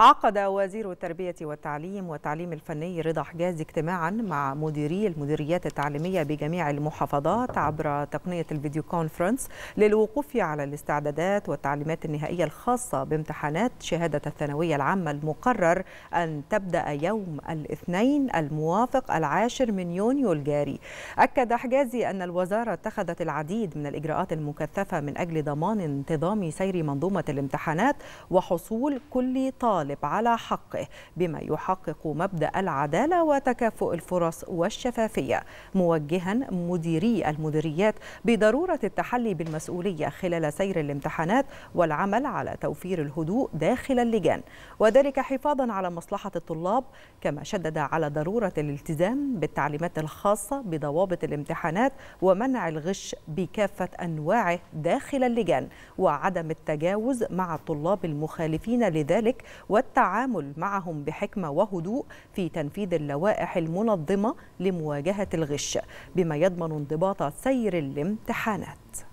عقد وزير التربية والتعليم والتعليم الفني رضا حجاز اجتماعا مع مديري المديريات التعليمية بجميع المحافظات عبر تقنية الفيديو كونفرنس للوقوف على الاستعدادات والتعليمات النهائية الخاصة بامتحانات شهادة الثانوية العامة المقرر أن تبدأ يوم الاثنين الموافق العاشر من يونيو الجاري أكد حجازي أن الوزارة اتخذت العديد من الإجراءات المكثفة من أجل ضمان انتظام سير منظومة الامتحانات وحصول كل طالب الطالب على حقه بما يحقق مبدأ العدالة وتكافؤ الفرص والشفافية موجها مديري المديريات بضرورة التحلي بالمسؤولية خلال سير الامتحانات والعمل على توفير الهدوء داخل اللجان وذلك حفاظا على مصلحة الطلاب كما شدد على ضرورة الالتزام بالتعليمات الخاصة بضوابط الامتحانات ومنع الغش بكافة أنواعه داخل اللجان وعدم التجاوز مع الطلاب المخالفين لذلك و والتعامل معهم بحكمة وهدوء في تنفيذ اللوائح المنظمة لمواجهة الغش بما يضمن انضباط سير الامتحانات